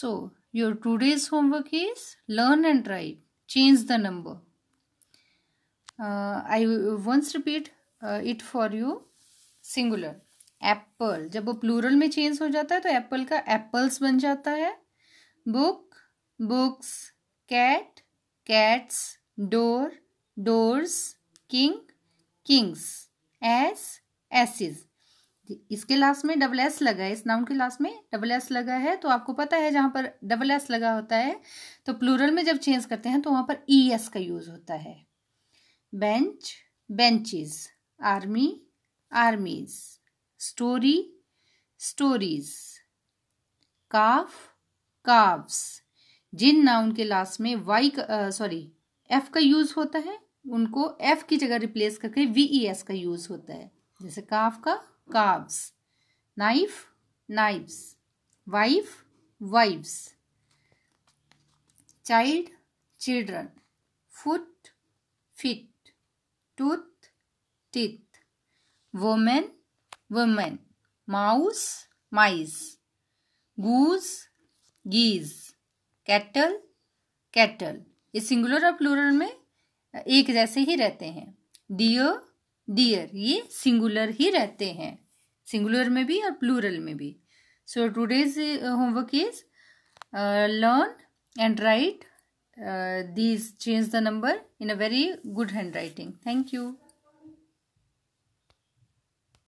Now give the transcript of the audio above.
So, your today's homework is learn and write. Change the number. Uh, I once repeat uh, it for you. Singular. Apple जब वो plural में change हो जाता है तो Apple का एप्पल्स बन जाता है book books cat cats door doors king kings ass asses इसके लास्ट में डबल एस लगा है इस नाउन के लास्ट में डबल एस लगा है तो आपको पता है जहां पर डबल एस लगा होता है तो प्लूरल में जब चेंज करते हैं तो वहां पर ई e एस का यूज होता है bench benches army armies story stories calf calves जिन नाउन के लास्ट में वाई सॉरी एफ का यूज होता है उनको एफ की जगह रिप्लेस करके वीई एस e का यूज होता है जैसे काफ का calves. Knife, knives. Wife, wives. Child, children. Foot, feet. Tooth, teeth. Woman, women. Mouse, mice. Goose, geese. Cattle, cattle. ये सिंगुलर और प्लूरल में एक जैसे ही रहते हैं डियर डियर ये सिंगुलर ही रहते हैं सिंगुलर में भी और प्लूरल में भी so today's homework is learn and write these change the number in a very good handwriting thank you